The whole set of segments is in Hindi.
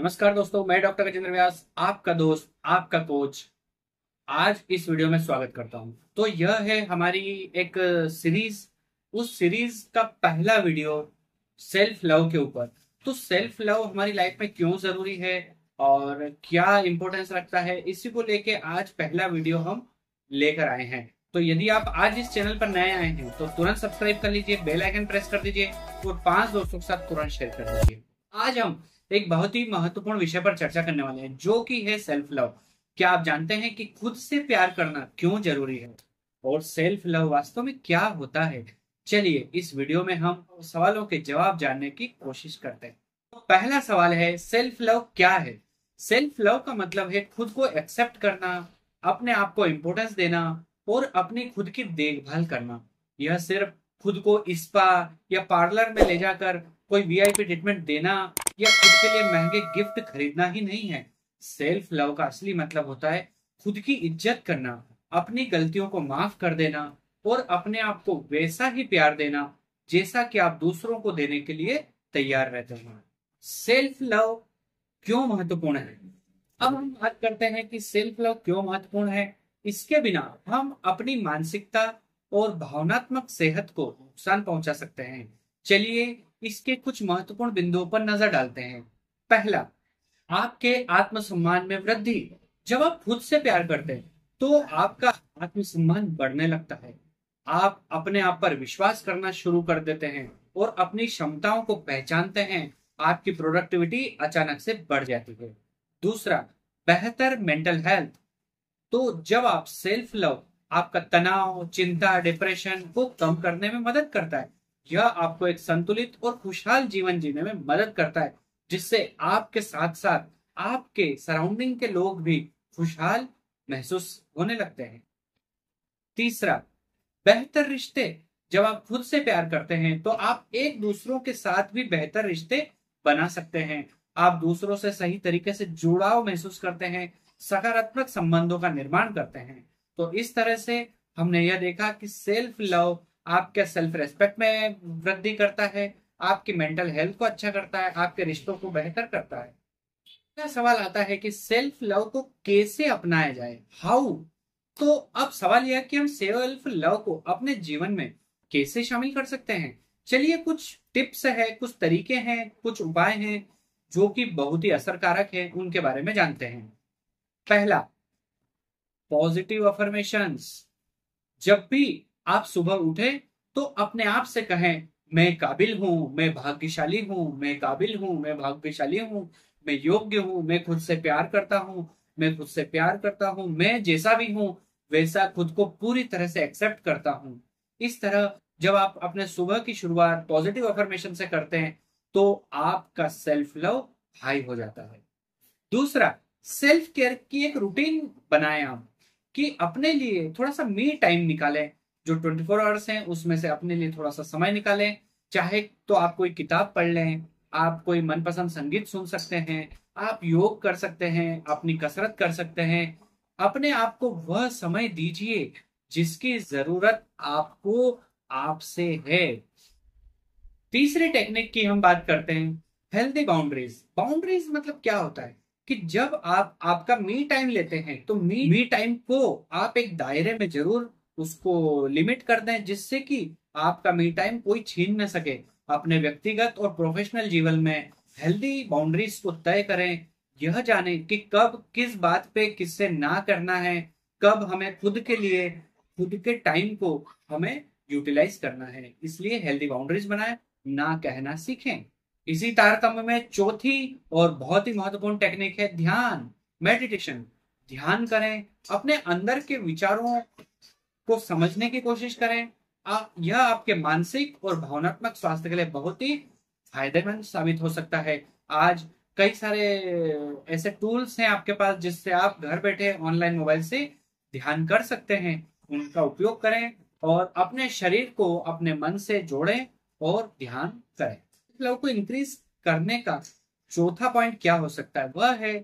नमस्कार दोस्तों मैं डॉक्टर गजेंद्र व्यास आपका दोस्त आपका कोच आज इस वीडियो में स्वागत करता हूं तो यह है हमारी एक सीरीज उस सीरीज का पहला वीडियो सेल्फ लव के ऊपर तो सेल्फ लव हमारी लाइफ में क्यों जरूरी है और क्या इंपोर्टेंस रखता है इसी को लेके आज पहला वीडियो हम लेकर आए हैं तो यदि आप आज इस चैनल पर नए आए हैं तो तुरंत सब्सक्राइब कर लीजिए बेल आइकन प्रेस कर दीजिए और पांच दोस्तों के साथ तुरंत शेयर कर दीजिए आज हम एक बहुत ही महत्वपूर्ण विषय पर चर्चा करने वाले हैं जो कि है सेल्फ लव क्या आप जानते हैं कि खुद से प्यार करना क्यों जरूरी है और सेल्फ लव वास्तव में क्या होता है चलिए इस वीडियो में हम सवालों के जवाब जानने की कोशिश करते हैं तो पहला सवाल है सेल्फ लव क्या है सेल्फ लव का मतलब है खुद को एक्सेप्ट करना अपने आप को इम्पोर्टेंस देना और अपनी खुद की देखभाल करना यह सिर्फ खुद को स्पा या पार्लर में ले जाकर कोई वीआईपी ट्रीटमेंट देना या खुद के लिए महंगे गिफ्ट खरीदना ही नहीं है सेल्फ लव का असली मतलब होता है खुद की इज्जत करना अपनी गलतियों को माफ कर देना और अपने आप को वैसा ही प्यार देना जैसा कि आप दूसरों को देने के लिए तैयार रहते हो सेल्फ लव क्यों महत्वपूर्ण है अब हम बात करते हैं कि सेल्फ लव क्यों महत्वपूर्ण है इसके बिना हम अपनी मानसिकता और भावनात्मक सेहत को नुकसान पहुंचा सकते हैं चलिए इसके कुछ महत्वपूर्ण बिंदुओं पर नजर डालते हैं पहला आपके आत्मसम्मान में वृद्धि जब आप खुद से प्यार करते हैं तो आपका आत्मसम्मान बढ़ने लगता है आप अपने आप पर विश्वास करना शुरू कर देते हैं और अपनी क्षमताओं को पहचानते हैं आपकी प्रोडक्टिविटी अचानक से बढ़ जाती है दूसरा बेहतर मेंटल हेल्थ तो जब आप सेल्फ लव आपका तनाव चिंता डिप्रेशन को कम करने में मदद करता है यह आपको एक संतुलित और खुशहाल जीवन जीने में मदद करता है जिससे आपके साथ साथ आपके सराउंडिंग के लोग भी खुशहाल महसूस होने लगते हैं तीसरा बेहतर रिश्ते जब आप खुद से प्यार करते हैं तो आप एक दूसरों के साथ भी बेहतर रिश्ते बना सकते हैं आप दूसरों से सही तरीके से जुड़ाव महसूस करते हैं सकारात्मक संबंधों का निर्माण करते हैं तो इस तरह से हमने यह देखा कि सेल्फ लव आपके सेल्फ रेस्पेक्ट में वृद्धि करता है आपकी मेंटल हेल्थ को अच्छा करता है आपके रिश्तों को बेहतर करता है तो सवाल आता है कि सेल्फ लव को कैसे अपनाया जाए हाउ तो अब सवाल यह कि हम सेल्फ लव को अपने जीवन में कैसे शामिल कर सकते हैं चलिए कुछ टिप्स है कुछ तरीके हैं कुछ उपाय हैं जो कि बहुत ही असरकारक है उनके बारे में जानते हैं पहला पॉजिटिव अफर्मेशंस जब भी आप सुबह उठे तो अपने आप से कहें मैं काबिल हूँ मैं भाग्यशाली हूँ मैं काबिल हूँ मैं भाग्यशाली हूँ मैं योग्य हूँ मैं खुद से प्यार करता हूँ मैं खुद से प्यार करता हूँ मैं जैसा भी हूँ वैसा खुद को पूरी तरह से एक्सेप्ट करता हूँ इस तरह जब आप अपने सुबह की शुरुआत पॉजिटिव अफर्मेशन से करते हैं तो आपका सेल्फ लव हाई हो जाता है दूसरा सेल्फ केयर की एक रूटीन बनाए आप कि अपने लिए थोड़ा सा मी टाइम निकालें जो 24 फोर आवर्स है उसमें से अपने लिए थोड़ा सा समय निकालें चाहे तो आप कोई किताब पढ़ लें आप कोई मनपसंद संगीत सुन सकते हैं आप योग कर सकते हैं अपनी कसरत कर सकते हैं अपने आप को वह समय दीजिए जिसकी जरूरत आपको आपसे है तीसरे टेक्निक की हम बात करते हैं हेल्दी बाउंड्रीज बाउंड्रीज मतलब क्या होता है कि जब आप आपका मी टाइम लेते हैं तो मी मी टाइम को आप एक दायरे में जरूर उसको लिमिट कर दें जिससे कि आपका मी टाइम कोई छीन न सके अपने व्यक्तिगत और प्रोफेशनल जीवन में हेल्दी बाउंड्रीज को तय करें यह जाने कि कब किस बात पे किससे ना करना है कब हमें खुद के लिए खुद के टाइम को हमें यूटिलाइज करना है इसलिए हेल्दी बाउंड्रीज बनाए ना कहना सीखें इसी तारतम्य में चौथी और बहुत ही महत्वपूर्ण टेक्निक है ध्यान मेडिटेशन ध्यान करें अपने अंदर के विचारों को समझने की कोशिश करें आ, यह आपके मानसिक और भावनात्मक स्वास्थ्य के लिए बहुत ही फायदेमंद साबित हो सकता है आज कई सारे ऐसे टूल्स हैं आपके पास जिससे आप घर बैठे ऑनलाइन मोबाइल से ध्यान कर सकते हैं उनका उपयोग करें और अपने शरीर को अपने मन से जोड़ें और ध्यान करें लोग को इंक्रीज करने का चौथा पॉइंट क्या हो सकता है वह है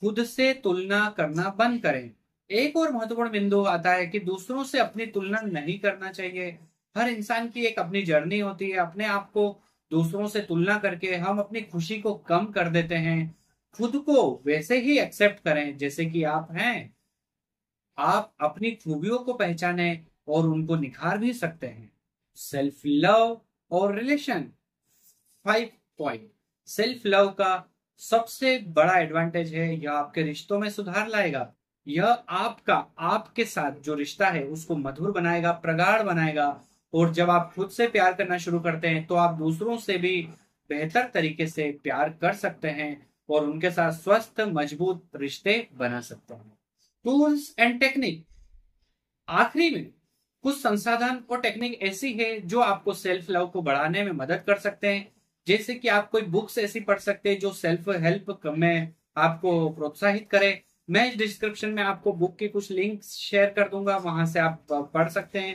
खुद से तुलना करना बंद करें एक और महत्वपूर्ण बिंदु आता है कि दूसरों से अपनी तुलना नहीं करना चाहिए हर इंसान की एक अपनी जर्नी होती है अपने आप को दूसरों से तुलना करके हम अपनी खुशी को कम कर देते हैं खुद को वैसे ही एक्सेप्ट करें जैसे कि आप हैं आप अपनी खूबियों को पहचाने और उनको निखार भी सकते हैं सेल्फ लव और relation five point self love का सबसे बड़ा एडवांटेज है यह आपके रिश्तों में सुधार लाएगा यह आपका आपके साथ जो रिश्ता है उसको मधुर बनाएगा प्रगाढ़ बनाएगा और जब आप खुद से प्यार करना शुरू करते हैं तो आप दूसरों से भी बेहतर तरीके से प्यार कर सकते हैं और उनके साथ स्वस्थ मजबूत रिश्ते बना सकते हैं टूल्स एंड टेक्निक आखिरी में कुछ संसाधन और टेक्निक ऐसी है जो आपको सेल्फ लव को बढ़ाने में मदद कर सकते हैं जैसे कि आप कोई बुक्स ऐसी पढ़ सकते हैं जो सेल्फ हेल्प में आपको प्रोत्साहित करे मैं इस डिस्क्रिप्शन में आपको बुक के कुछ लिंक शेयर कर दूंगा वहां से आप पढ़ सकते हैं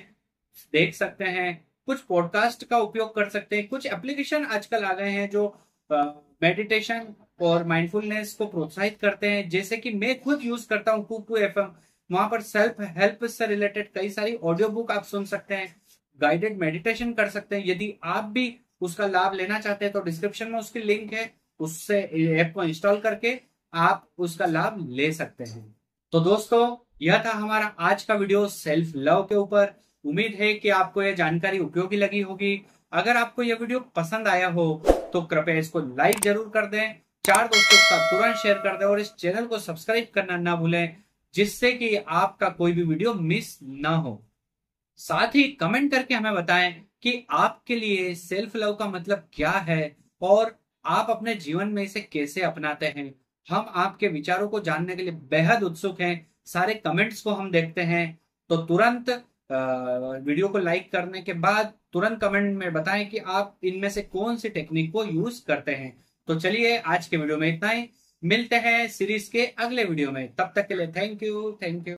देख सकते हैं कुछ पॉडकास्ट का उपयोग कर सकते हैं कुछ एप्लीकेशन आजकल आ गए हैं जो मेडिटेशन और माइंडफुलनेस को प्रोत्साहित करते हैं जैसे कि मैं खुद यूज करता हूँ कुक टू एफ एम वहां पर सेल्फ हेल्प से रिलेटेड कई सारी ऑडियो बुक आप सुन सकते हैं गाइडेड मेडिटेशन कर सकते हैं यदि आप भी उसका लाभ लेना चाहते हैं तो डिस्क्रिप्शन में उसकी लिंक है उससे ऐप को इंस्टॉल करके आप उसका लाभ ले सकते हैं तो दोस्तों यह था हमारा आज का वीडियो सेल्फ लव के ऊपर उम्मीद है कि आपको यह जानकारी उपयोगी लगी होगी अगर आपको यह वीडियो पसंद आया हो तो कृपया इसको लाइक जरूर कर दें चार दोस्तों का तुरंत शेयर कर दें और इस चैनल को सब्सक्राइब करना ना भूलें जिससे कि आपका कोई भी वीडियो मिस ना हो साथ ही कमेंट करके हमें बताएं कि आपके लिए सेल्फ लव का मतलब क्या है और आप अपने जीवन में इसे कैसे अपनाते हैं हम आपके विचारों को जानने के लिए बेहद उत्सुक हैं सारे कमेंट्स को हम देखते हैं तो तुरंत वीडियो को लाइक करने के बाद तुरंत कमेंट में बताएं कि आप इनमें से कौन सी टेक्निक को यूज करते हैं तो चलिए आज के वीडियो में इतना ही मिलते हैं सीरीज के अगले वीडियो में तब तक के लिए थैंक यू थैंक यू